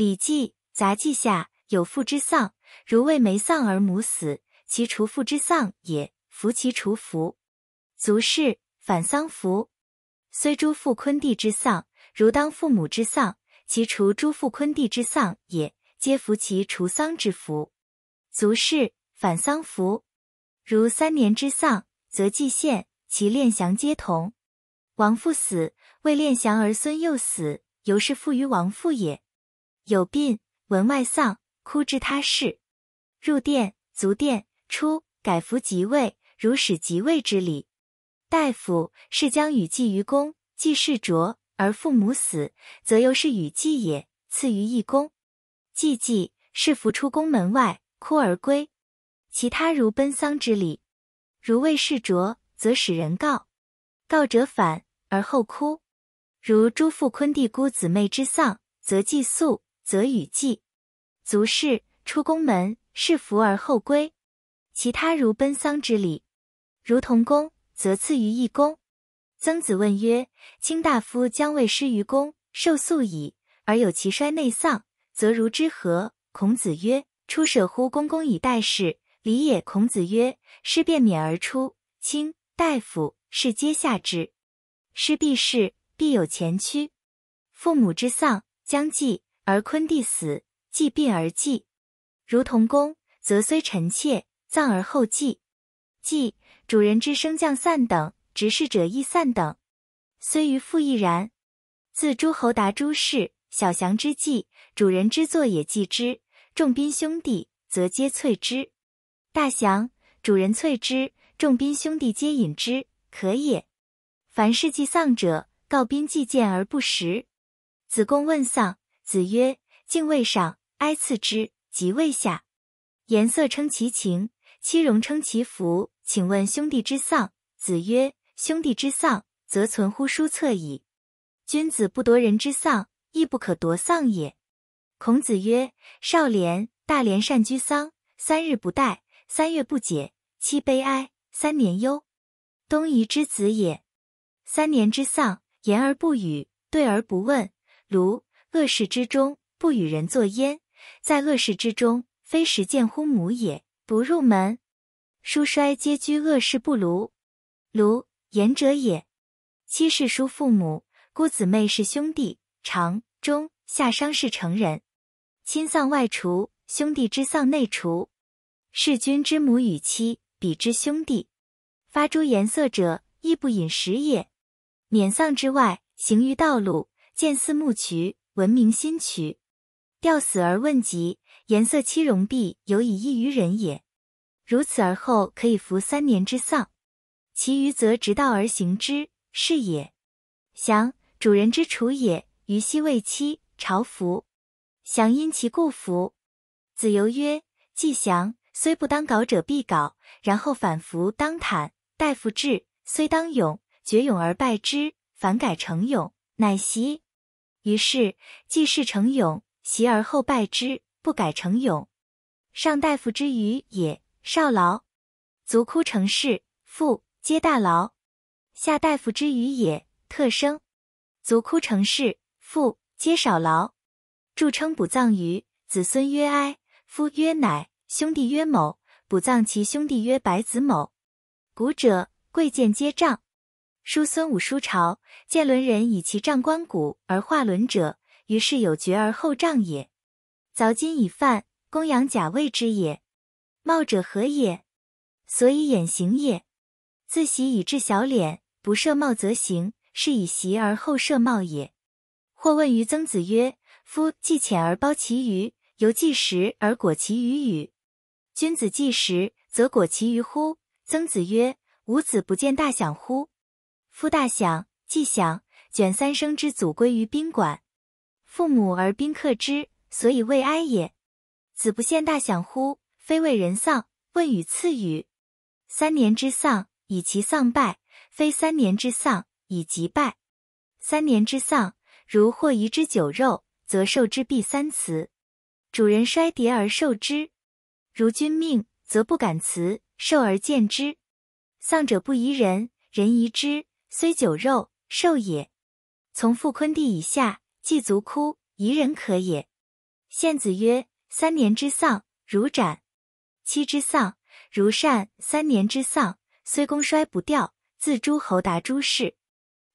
《礼记·杂记下》：有父之丧，如为没丧而母死，其除父之丧也，服其除服。族事反丧服。虽诸父昆弟之丧，如当父母之丧，其除诸父昆弟之丧也，皆服其除丧之服。族事反丧服。如三年之丧，则祭献，其练祥皆同。王父死，为练祥，儿孙又死，尤是父于王父也。有病，闻外丧，哭之他事；入殿，足殿，出改服即位，如使即位之礼。大夫是将与祭于公，祭事着而父母死，则由是与祭也，赐于一公。既祭，是服出宫门外，哭而归。其他如奔丧之礼，如为事卓，则使人告，告者反而后哭。如诸父昆弟姑姊妹之丧，则祭宿。则与祭，卒事出宫门，事服而后归。其他如奔丧之礼，如同公，则赐于一宫。曾子问曰：“卿大夫将为师于公，受粟矣，而有其衰内丧，则如之何？”孔子曰：“出舍乎公公以待事，礼也。”孔子曰：“师便免而出，卿大夫是皆下之。师必事，必有前驱。父母之丧，将祭。”而昆地死，祭殡而祭，如同宫，则虽臣妾，葬而后祭；祭主人之升降散等，执事者亦散等，虽于父亦然。自诸侯达诸事，小祥之祭，主人之作也祭之，众宾兄弟则皆萃之；大祥，主人萃之，众宾兄弟皆饮之，可也。凡事祭丧者，告宾祭见而不食。子贡问丧。子曰：“敬位上，哀次之；即位下，颜色称其情，妻容称其福。”请问兄弟之丧。子曰：“兄弟之丧，则存乎书策矣。君子不夺人之丧，亦不可夺丧也。”孔子曰：“少年，大连善居丧，三日不待，三月不解，七悲哀，三年忧，东夷之子也。三年之丧，言而不语，对而不问，庐。”恶事之中，不与人作焉。在恶事之中，非实见乎母也，不入门。书衰皆居恶事不庐庐言者也。妻是叔父母，姑姊妹是兄弟。长、中、下商是成人。亲丧外除，兄弟之丧内除。弑君之母与妻，彼之兄弟。发诸颜色者，亦不饮食也。免丧之外，行于道路，见四目渠。闻名新曲，吊死而问疾，颜色漆容，必有以异于人也。如此而后可以服三年之丧，其余则直道而行之是也。祥，主人之楚也，于昔未期朝服，祥因其故服。子游曰：季祥虽不当稿者必稿，然后反服当坦。大夫志虽当勇，绝勇而败之，反改成勇，乃袭。于是既事成勇，习而后败之，不改成勇。上大夫之余也，少劳；卒哭成事，父皆大劳。下大夫之余也，特生；卒哭成事，父皆少劳。著称卜葬于子孙曰哀，夫曰乃，兄弟曰某。卜葬其兄弟曰百子某。古者贵贱皆葬。叔孙武叔朝见轮人以其杖观古而化轮者，于是有绝而后杖也。凿金以犯，公羊贾未之也。貌者何也？所以掩形也。自习以至小脸，不设貌则形，是以习而后设貌也。或问于曾子曰：“夫既浅而包其鱼，犹既食而裹其鱼与？君子既食，则裹其鱼乎？”曾子曰：“吾子不见大飨乎？”夫大享既享，卷三生之祖归于宾馆，父母而宾客之，所以未哀也。子不羡大享乎？非为人丧，问与赐与。三年之丧，以其丧败，非三年之丧，以其败。三年之丧，如或遗之酒肉，则受之必三辞。主人衰跌而受之，如君命，则不敢辞，受而见之。丧者不遗人，人遗之。虽酒肉，瘦也。从父昆帝以下，祭足哭，宜人可也。献子曰：三年之丧，如斩；期之丧，如善。三年之丧，虽公衰不掉，自诸侯达诸事。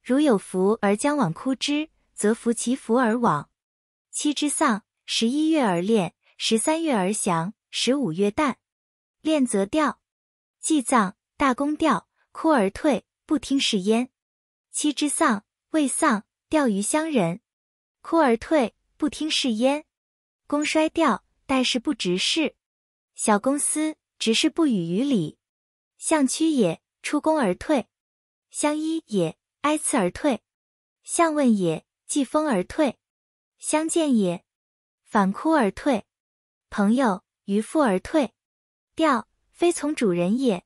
如有福而将往哭之，则服其福而往。期之丧，十一月而练，十三月而降，十五月旦。练则吊，祭葬大功吊，哭而退。不听是焉，妻之丧未丧，钓于乡人，哭而退。不听是焉，公衰钓，待事不直事，小公私直事不与于礼。相屈也，出公而退；相依也，哀辞而退；相问也，继风而退；相见也，反哭而退。朋友渔父而退，钓非从主人也。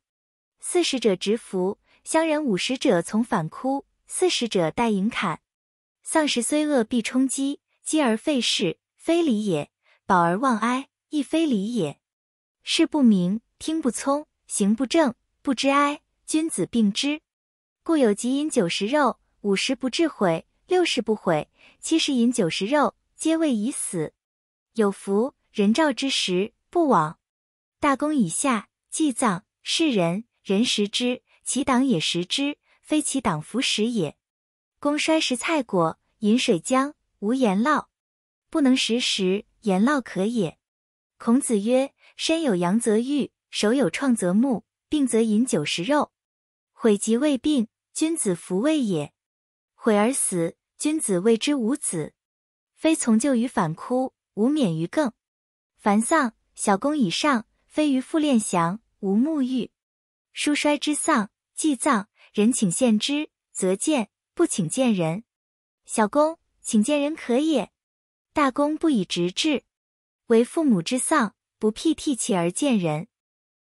四十者执服。乡人五十者从反哭，四十者待迎砍。丧时虽恶，必充饥；饥而废事，非礼也；饱而忘哀，亦非礼也。事不明，听不聪，行不正，不知哀，君子病之。故有疾，饮九十肉，五十不至悔；六十不悔，七十饮九十肉，皆谓已死。有福人照之时，不往。大功以下，祭葬是人，人食之。其党也食之，非其党服食也。公衰食菜果，饮水浆，无盐酪，不能食食，盐酪可也。孔子曰：身有阳则欲，手有创则木，病则饮酒食肉，毁及未病，君子弗胃也。毁而死，君子谓之无子，非从旧于反哭，无免于更。凡丧，小功以上，非于父恋降，无沐浴。书衰之丧。祭葬，人请见之，则见；不请见人。小公请见人可也。大公不以直至。为父母之丧，不辟替其而见人。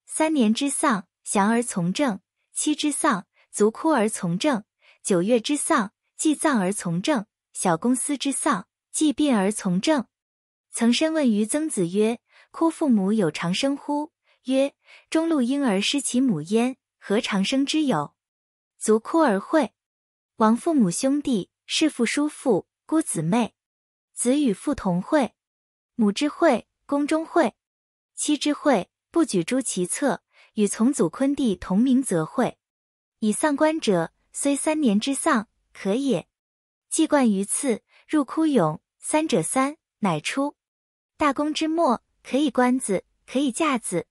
三年之丧，祥而从政；妻之丧，卒哭而从政；九月之丧，祭葬而从政；小公司之丧，祭殡而从政。曾申问于曾子曰：“哭父母有长生乎？”曰：“中路婴儿失其母焉。”何长生之有？卒哭而会，亡父母兄弟，是父叔父姑姊妹，子与父同会，母之会，公中会，妻之会，不举诸其侧。与从祖昆弟同名则会。以丧官者，虽三年之丧，可也。祭冠于次，入哭踊三者三，乃出。大宫之末，可以冠子，可以嫁子。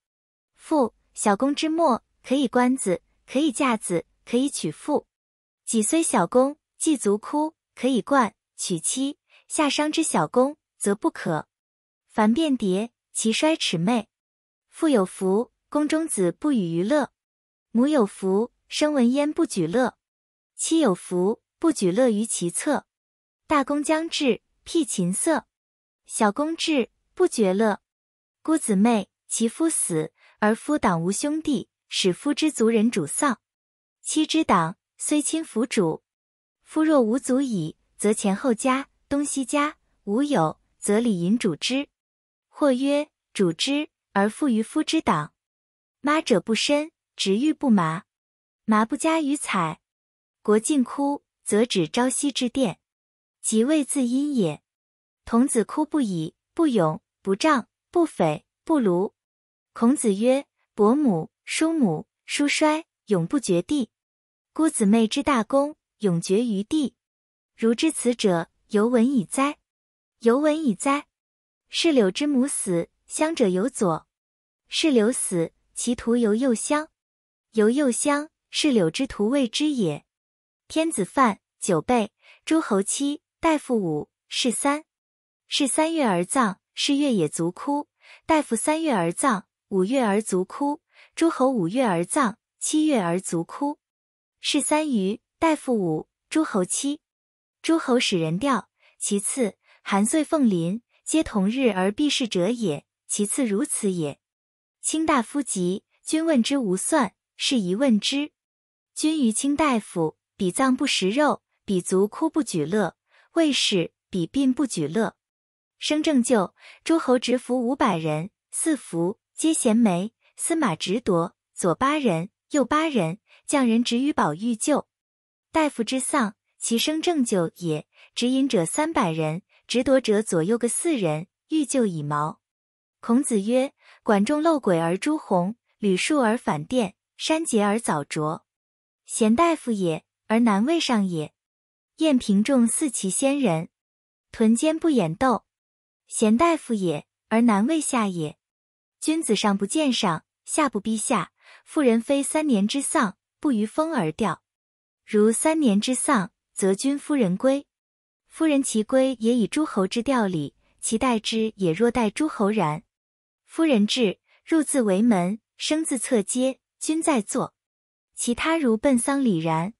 父小宫之末。可以官子，可以嫁子，可以娶妇。己虽小公，既足哭，可以冠，娶妻。夏商之小公则不可。凡变蝶，其衰齿妹，父有福，宫中子不与于乐；母有福，生闻焉不举乐；妻有福，不举乐于其侧。大公将至，辟琴瑟；小公至，不绝乐。孤子妹，其夫死而夫党无兄弟。使夫之族人主丧，妻之党虽亲服主，夫若无足矣，则前后家、东西家无有，则礼引主之。或曰：主之而附于夫之党，妈者不深，执欲不麻，麻不加于采。国尽哭，则止朝夕之殿，即谓自阴也。童子哭不已，不勇不仗不匪不庐。孔子曰。伯母、叔母、叔衰，永不绝地；孤姊妹之大功，永绝于地。如知此者，犹闻以哉？犹闻以哉？是柳之母死，乡者有左；是柳死，其徒由右相。由右相，是柳之徒未之也。天子犯九倍，诸侯七，大夫五，是三。是三月而葬，是月也足哭。大夫三月而葬。五月而卒哭，诸侯五月而葬，七月而卒哭。是三余，大夫五，诸侯七。诸侯使人吊，其次韩岁奉临，皆同日而避事者也。其次如此也。卿大夫疾，君问之无算，是疑问之。君于卿大夫，彼葬不食肉，彼卒哭不举乐，谓是彼病不举乐。生正就诸侯执服五百人，四服。皆贤。眉司马执夺，左八人，右八人，将人执于宝玉救大夫之丧，其生正就也。执饮者三百人，执夺者左右各四人，欲救以矛。孔子曰：管仲漏鬼而朱红，吕树而反殿，山节而早灼，贤大夫也，而难为上也。晏平仲似其先人，屯肩不掩斗，贤大夫也，而难为下也。君子上不见上，下不逼下。妇人非三年之丧，不于封而吊。如三年之丧，则君夫人归，夫人其归也以诸侯之调礼，其待之也若待诸侯然。夫人至，入自为门，生自侧阶，君在坐，其他如奔丧礼然。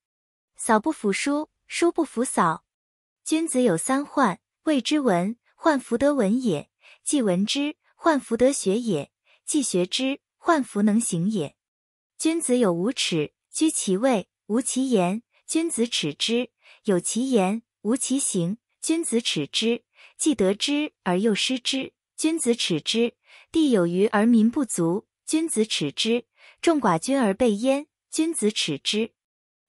嫂不服疏，叔不服嫂。君子有三患，谓之闻，患福德闻也；既闻之，患福德学也。既学之，患弗能行也。君子有无耻，居其位无其言，君子耻之；有其言无其行，君子耻之。既得之而又失之，君子耻之。地有余而民不足，君子耻之。众寡君而被焉，君子耻之。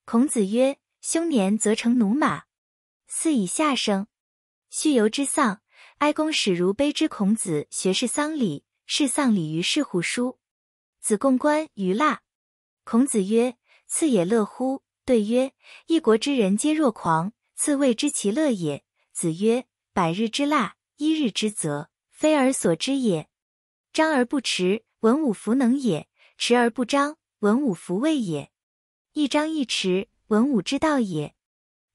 孔子曰：“凶年则成驽马，四以下生。蓄游之丧，哀公使如悲之。孔子学士丧礼。”是丧礼于是乎？书子贡观于蜡。孔子曰：“赐也乐乎？”对曰：“一国之人皆若狂，赐谓知其乐也。”子曰：“百日之蜡，一日之则，非而所知也。张而不弛，文武弗能也；弛而不张，文武弗为也。一张一弛，文武之道也。”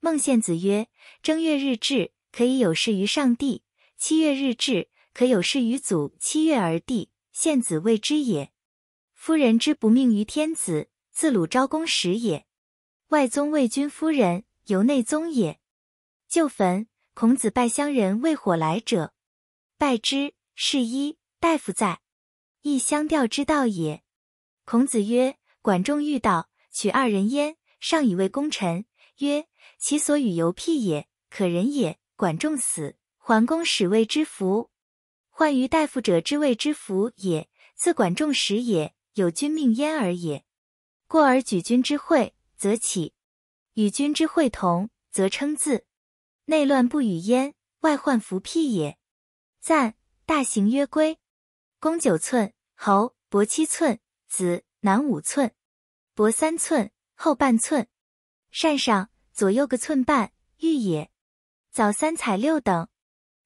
孟献子曰：“正月日至，可以有事于上帝；七月日至，可有事于祖，七月而地，献子未之也。夫人之不命于天子，自鲁昭公始也。外宗为君夫人，由内宗也。旧坟，孔子拜乡人，未火来者，拜之。是医大夫在，亦相吊之道也。孔子曰：管仲欲道，取二人焉，上以为功臣。曰：其所与游辟也，可人也。管仲死，桓公使谓之福。患于大夫者之谓之福也，自管仲时也，有君命焉而也。过而举君之会，则起；与君之会同，则称字。内乱不与焉，外患弗辟也。赞大行曰：归，公九寸，侯伯七寸，子男五寸，伯三寸，后半寸。扇上左右各寸半，玉也。早三彩六等。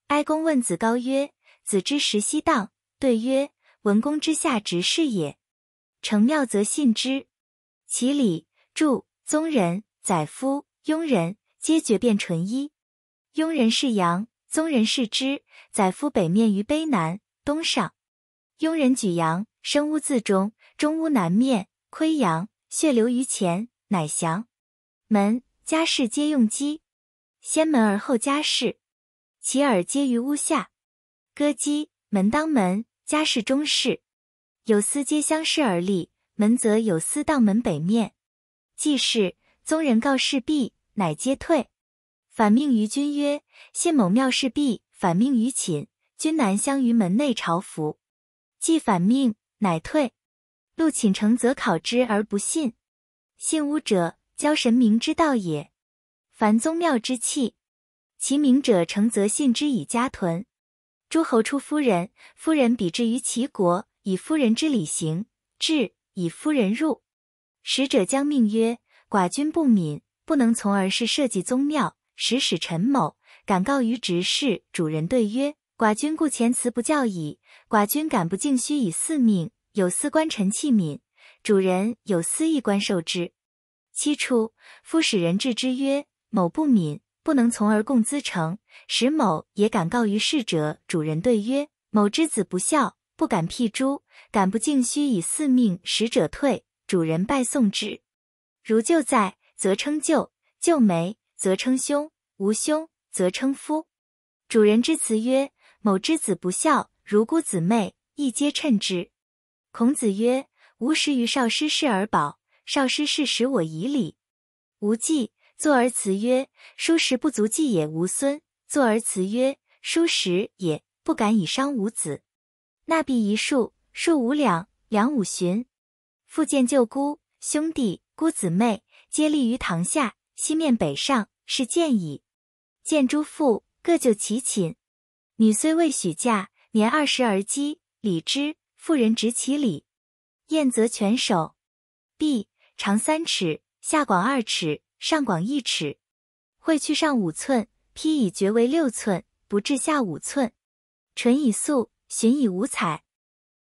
哀公问子高曰。子之时息，荡，对曰：“文公之下，执事也。成庙则信之。其礼，祝、宗人、宰夫、庸人，皆绝变纯一。庸人是阳，宗人是之。宰夫北面于卑南，东上。庸人举阳，生屋自中，中屋南面，亏阳，血流于前，乃降。门家室皆用鸡，先门而后家室，其耳皆于屋下。”歌姬门当门家事中事，有司皆相视而立。门则有司当门北面。既是，宗人告事毕，乃皆退。反命于君曰：“信某庙事毕。”反命于寝，君南乡于门内朝服。既反命，乃退。陆寝成，则考之而不信。信巫者，教神明之道也。凡宗庙之器，其名者成，则信之以家屯。诸侯出夫人，夫人比至于齐国，以夫人之礼行。至，以夫人入。使者将命曰：“寡君不敏，不能从而是，社稷宗庙，使使陈某敢告于执事。”主人对曰：“寡君故前辞不教矣。寡君敢不敬，须以四命。有司官臣器皿，主人有司一官受之。期初，夫使人至之曰：“某不敏。”不能从而共资成，使某也敢告于逝者。主人对曰：“某之子不孝，不敢辟诸，敢不敬？须以四命。”使者退，主人拜送之。如舅在，则称舅；舅没，则称兄；无兄，则称夫。主人之辞曰：“某之子不孝，如孤姊妹，亦皆称之。”孔子曰：“吾食于少师氏而保，少师氏食我以礼，吾忌。坐而辞曰：“叔食不足计也，无孙。”坐而辞曰：“叔食也不敢以伤吾子。”纳币一束，束五两，两五旬。复见舅姑、兄弟、姑姊妹，皆立于堂下，西面北上，是见矣。见诸父，各就其寝。女虽未许嫁，年二十而笄，礼之。妇人执其礼，燕则全首，臂长三尺，下广二尺。上广一尺，会去上五寸，披以绝为六寸，不至下五寸，唇以素，旬以五彩。